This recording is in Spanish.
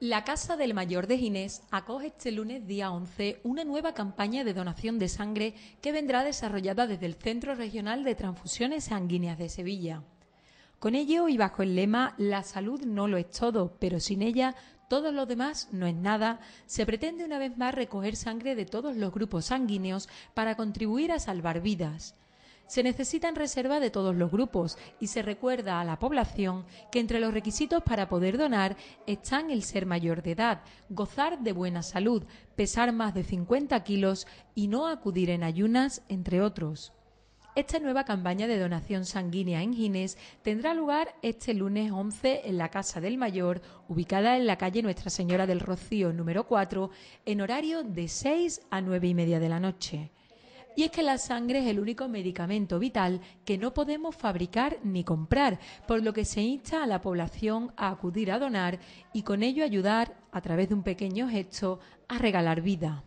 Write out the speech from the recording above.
La Casa del Mayor de Ginés acoge este lunes día 11 una nueva campaña de donación de sangre que vendrá desarrollada desde el Centro Regional de Transfusiones Sanguíneas de Sevilla. Con ello y bajo el lema La salud no lo es todo, pero sin ella todo lo demás no es nada, se pretende una vez más recoger sangre de todos los grupos sanguíneos para contribuir a salvar vidas. Se necesitan reserva de todos los grupos y se recuerda a la población que entre los requisitos para poder donar están el ser mayor de edad, gozar de buena salud, pesar más de 50 kilos y no acudir en ayunas, entre otros. Esta nueva campaña de donación sanguínea en Gines tendrá lugar este lunes 11 en la Casa del Mayor, ubicada en la calle Nuestra Señora del Rocío número 4, en horario de 6 a 9 y media de la noche y es que la sangre es el único medicamento vital que no podemos fabricar ni comprar, por lo que se insta a la población a acudir a donar y con ello ayudar, a través de un pequeño gesto, a regalar vida.